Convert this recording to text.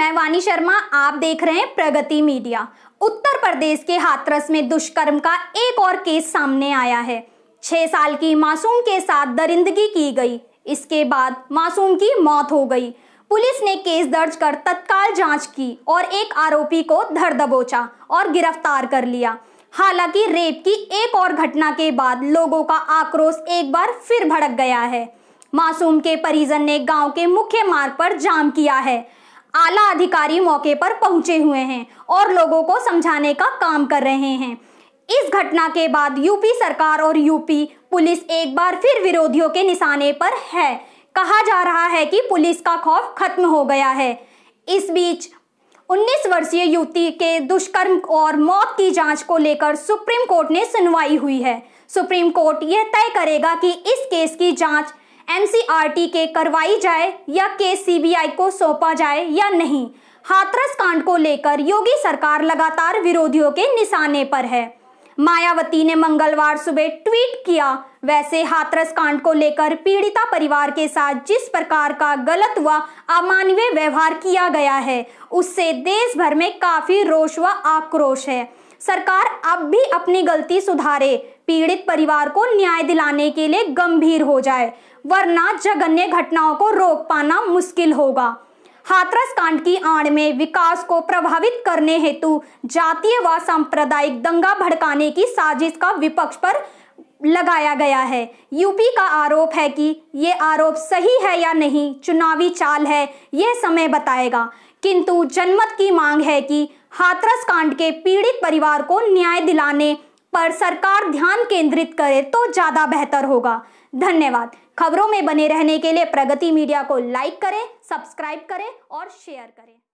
मैं वानी शर्मा आप देख रहे हैं प्रगति मीडिया उत्तर प्रदेश के हाथरस में दुष्कर्म का एक और केस सामने आया है छह साल की मासूम के साथ दरिंदगी की गई इसके बाद मासूम की मौत हो गई पुलिस ने केस दर्ज कर तत्काल जांच की और एक आरोपी को धर दबोचा और गिरफ्तार कर लिया हालांकि रेप की एक और घटना के बाद लोगों का आक्रोश एक बार फिर भड़क गया है मासूम के परिजन ने गांव के मुख्य मार्ग पर जाम किया है आला अधिकारी मौके पर पहुंचे हुए हैं और लोगों को समझाने का काम कर रहे हैं इस घटना के बाद यूपी सरकार और यूपी पुलिस एक बार फिर विरोधियों के निशाने पर है कहा जा रहा है कि पुलिस का खौफ खत्म हो गया है इस बीच 19 वर्षीय युवती के दुष्कर्म और मौत की जांच को लेकर सुप्रीम कोर्ट ने सुनवाई हुई है सुप्रीम कोर्ट यह तय करेगा कि इस केस की जांच एनसीईआरटी के करवाई जाए या के सीबीआई को सौंपा जाए या नहीं हाथरस कांड को लेकर योगी सरकार लगातार विरोधियों के निशाने पर है मायावती ने मंगलवार सुबह ट्वीट किया वैसे हाथरस कांड को लेकर पीड़िता परिवार के साथ जिस प्रकार का गलत व अमानवीय व्यवहार किया गया है उससे देश भर में काफी रोष व आक्रोश है सरकार अब भी अपनी गलती सुधारे पीड़ित परिवार को न्याय दिलाने के लिए गंभीर हो जाए वरना जघन्य घटनाओं को रोक पाना मुश्किल होगा हाथरस कांड की आड़ में विकास को प्रभावित करने हेतु जातीय व सांप्रदायिक दंगा भड़काने की साजिश का विपक्ष पर लगाया गया है यूपी का आरोप है कि ये आरोप सही है या नहीं चुनावी चाल है ये समय बताएगा किंतु जनमत की मांग है कि हाथरस कांड के पीड़ित परिवार को न्याय दिलाने पर सरकार ध्यान केंद्रित करे तो ज़्यादा बेहतर होगा धन्यवाद खबरों में बने रहने के लिए प्रगति मीडिया को लाइक करें सब्सक्राइब करें और शेयर करें